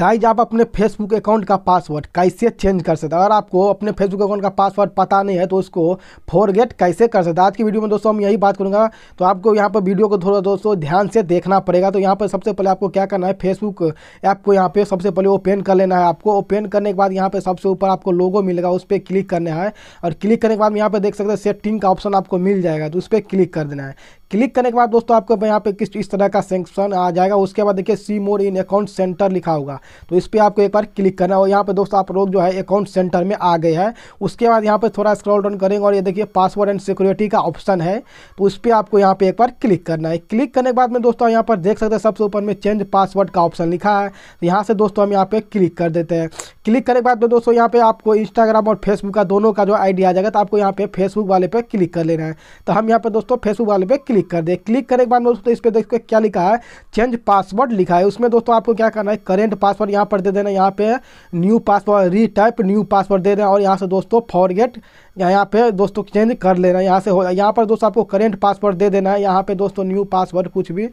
guys आप अपने Facebook account का पासवर्ड कैसे चेंज कर सकते हैं अगर आपको अपने फेसबुक अकाउंट का पासवर्ड पता नहीं है तो उसको फॉरगेट कैसे कर सकते हैं आज की वीडियो में दोस्तों हम यही बात करूंगा तो आपको यहाँ पर वीडियो को थोड़ा दोस्तों ध्यान से देखना पड़ेगा तो यहाँ पर सबसे पहले आपको क्या करना है फेसबुक ऐप को यहाँ पर सबसे पहले ओपन कर लेना है आपको ओपन करने के बाद यहाँ पर सबसे ऊपर आपको लोगो मिलेगा उस पर क्लिक करना है और क्लिक करने के बाद यहाँ पर देख सकते हैं सेटिंग का ऑप्शन आपको मिल जाएगा तो उस पर क्लिक कर देना है क्लिक करने के बाद दोस्तों आपको यहाँ पे किस इस तरह का सेंक्शन आ जाएगा उसके बाद देखिए सी मोर इन अकाउंट सेंटर लिखा होगा तो इस पर आपको एक बार क्लिक करना और यहाँ पे दोस्तों आप लोग जो है अकाउंट सेंटर में आ गए हैं उसके बाद यहाँ पे थोड़ा स्क्रॉल डाउन करेंगे और ये देखिए पासवर्ड एंड सिक्योरिटी का ऑप्शन है तो उस पर आपको यहाँ पर एक बार क्लिक करना है क्लिक करने के बाद में दोस्तों यहाँ पर देख सकते हैं सबसे ऊपर में चेंज पासवर्ड का ऑप्शन लिखा है तो यहाँ से दोस्तों हम यहाँ पर क्लिक कर देते हैं क्लिक करने के बाद में दोस्तों यहाँ पर आपको इंस्टाग्राम और फेसबुक का दोनों का जो आइडिया आ जाएगा तो आपको यहाँ पे फेसबुक वाले पे क्लिक कर लेना है तो हम यहाँ पे दोस्तों फेसबुक वाले पे क्लिक क्लिक कर दे क्लिक करने के बाद में दोस्तों इस पर देखो क्या लिखा है चेंज पासवर्ड लिखा है उसमें दोस्तों आपको क्या करना है करेंट पासवर्ड यहाँ पर दे देना यहाँ पे new password retype new password दे देना और यहाँ से दोस्तों फॉरगेट यहाँ पे दोस्तों चेंज कर लेना यहाँ से हो यहाँ पर दोस्तों आपको करेंट पासवर्ड दे देना है यहाँ पे दोस्तों न्यू पासवर्ड कुछ भी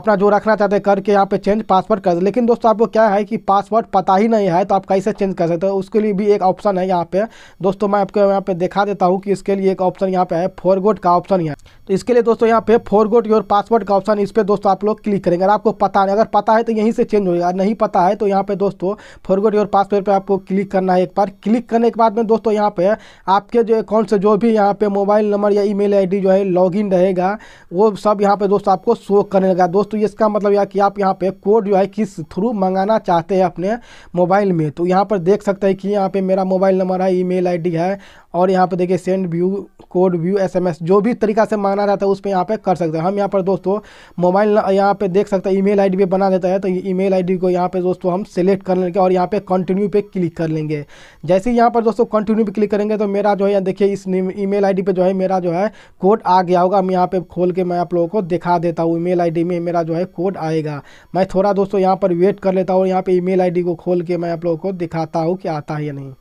अपना जो रखना चाहते हैं करके यहाँ पे चेंज पासवर्ड कर लेकिन दोस्तों आपको क्या है कि पासवर्ड पता ही नहीं है तो आप कैसे चेंज कर सकते हो उसके लिए भी एक ऑप्शन है यहाँ पे दोस्तों मैं आपको यहाँ पे दिखा देता हूँ कि इसके लिए एक ऑप्शन यहाँ पे है फॉरगोड का ऑप्शन यहाँ तो इसके लिए दोस्तों यहाँ पे फोर गोट योर पासवर्ड का ऑप्शन इस पर दोस्तों आप लोग क्लिक करेंगे अगर आपको पता नहीं अगर पता है तो यहीं से चेंज होगा नहीं पता है तो यहाँ पे दोस्तों फोर गोट योर पासवर्ड पर आपको क्लिक करना है एक बार क्लिक करने के बाद में दोस्तों यहाँ पे आपके जो अकाउंट से जो भी यहाँ पे मोबाइल नंबर या ई मेल जो है लॉग रहेगा वो सब यहाँ पे दोस्तों आपको शो करने लगा दोस्तों इसका मतलब यह कि आप यहाँ पे कोड जो है किस थ्रू मंगाना चाहते हैं अपने मोबाइल में तो यहाँ पर देख सकते हैं कि यहाँ पे मेरा मोबाइल नंबर है ई मेल है और यहाँ पे देखिए send view code view SMS जो भी तरीका से मांगना रहता है उस पर यहाँ पे कर सकते हैं हम यहाँ पर दोस्तों मोबाइल यहाँ पे देख सकते हैं ईमेल आईडी भी बना देता है तो ईमेल आईडी को यहाँ पे दोस्तों हम सेलेक्ट कर लेंगे और यहाँ पे कंटिन्यू पे क्लिक कर लेंगे जैसे यहाँ पर दोस्तों कंटिन्यू पे क्लिक करेंगे तो मेरा जो है यहाँ देखिए इस ई मेल पे जो है मेरा जो है कोड आ गया होगा हम यहाँ पे खोल के मैं आप लोगों को दिखा देता हूँ ई मेल में मेरा जो है कोड आएगा मैं थोड़ा दोस्तों यहाँ पर वेट कर लेता हूँ यहाँ पे ई मेल को खोल के मैं आप लोगों को दिखाता हूँ कि आता है या नहीं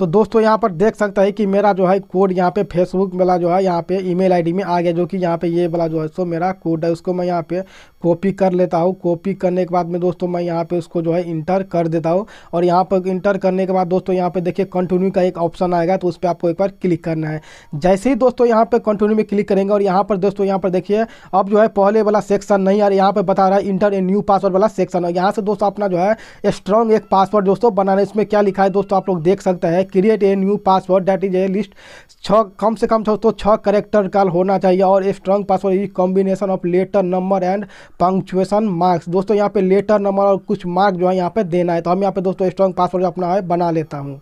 तो दोस्तों यहाँ पर देख सकता है कि मेरा जो है कोड यहाँ पे फेसबुक वाला जो है यहाँ पे ईमेल आईडी में आ गया जो कि यहाँ पे ये वाला जो है सो मेरा कोड है उसको मैं यहाँ पे कॉपी कर लेता हूँ कॉपी करने के बाद में दोस्तों मैं यहाँ पे उसको जो है इंटर कर देता हूँ और यहाँ पर इंटर करने के बाद दोस्तों यहाँ पे देखिए कंटिन्यू का एक ऑप्शन आएगा तो उस पर आपको एक बार क्लिक करना है जैसे ही दोस्तों यहाँ पर कंटिन्यू में क्लिक करेंगे और यहाँ पर दोस्तों यहाँ पर देखिए अब जो है पहले वाला सेक्शन नहीं आ रहा यहाँ पर बता रहा है इंटर ए न्यू पासवर्ड वाला सेक्शन और यहाँ से दोस्तों अपना जो है स्ट्रॉन्ग एक पासवर्ड दोस्तों बनाना इसमें क्या लिखा है दोस्तों आप लोग देख सकते हैं create a new password that is a least छः कम से कम दोस्तों छः करेक्टर का होना चाहिए और strong password is combination of letter number and punctuation marks दोस्तों यहाँ पे लेटर नंबर और कुछ मार्क जो है यहाँ पे देना है तो हम यहाँ पे दोस्तों स्ट्रॉन्ग पासवर्ड अपना है बना लेता हूँ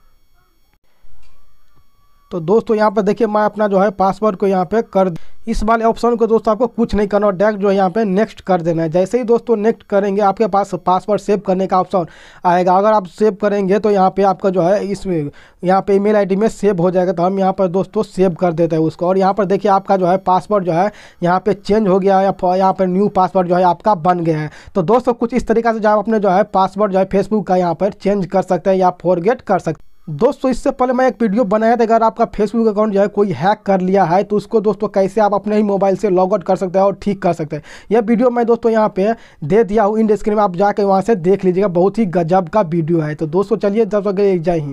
तो दोस्तों यहाँ पर देखिए मैं अपना जो है पासवर्ड को यहाँ पे कर इस वाले ऑप्शन को दोस्तों आपको कुछ नहीं करना और डायरेक्ट जो है यहाँ पे नेक्स्ट कर देना है जैसे ही दोस्तों नेक्स्ट करेंगे आपके पास पासवर्ड सेव करने का ऑप्शन आएगा अगर आप सेव करेंगे तो यहाँ पे आपका जो है इसमें यहाँ पे ईमेल आईडी में सेव हो जाएगा तो हम यहाँ पर दोस्तों सेव कर देते हैं उसको और यहाँ पर देखिए आपका जो है पासवर्ड जो है यहाँ पर चेंज हो गया या यहाँ पर न्यू पासवर्ड जो है आपका बन गया है तो दोस्तों कुछ इस तरीके से जो आप अपने जो है पासवर्ड जो है फेसबुक का यहाँ पर चेंज कर सकते हैं या फॉरगेट कर सकते हैं दोस्तों इससे पहले मैं एक वीडियो बनाया था अगर आपका फेसबुक अकाउंट जो है कोई हैक कर लिया है तो उसको दोस्तों कैसे आप अपने ही मोबाइल से लॉग आउट कर सकते हैं और ठीक कर सकते हैं यह वीडियो मैं दोस्तों यहाँ पे दे दिया हूँ इन डिस्क्रिप्शन में आप जाकर वहाँ से देख लीजिएगा बहुत ही गजब का वीडियो है तो दोस्तों चलिए जब तक जय हिंद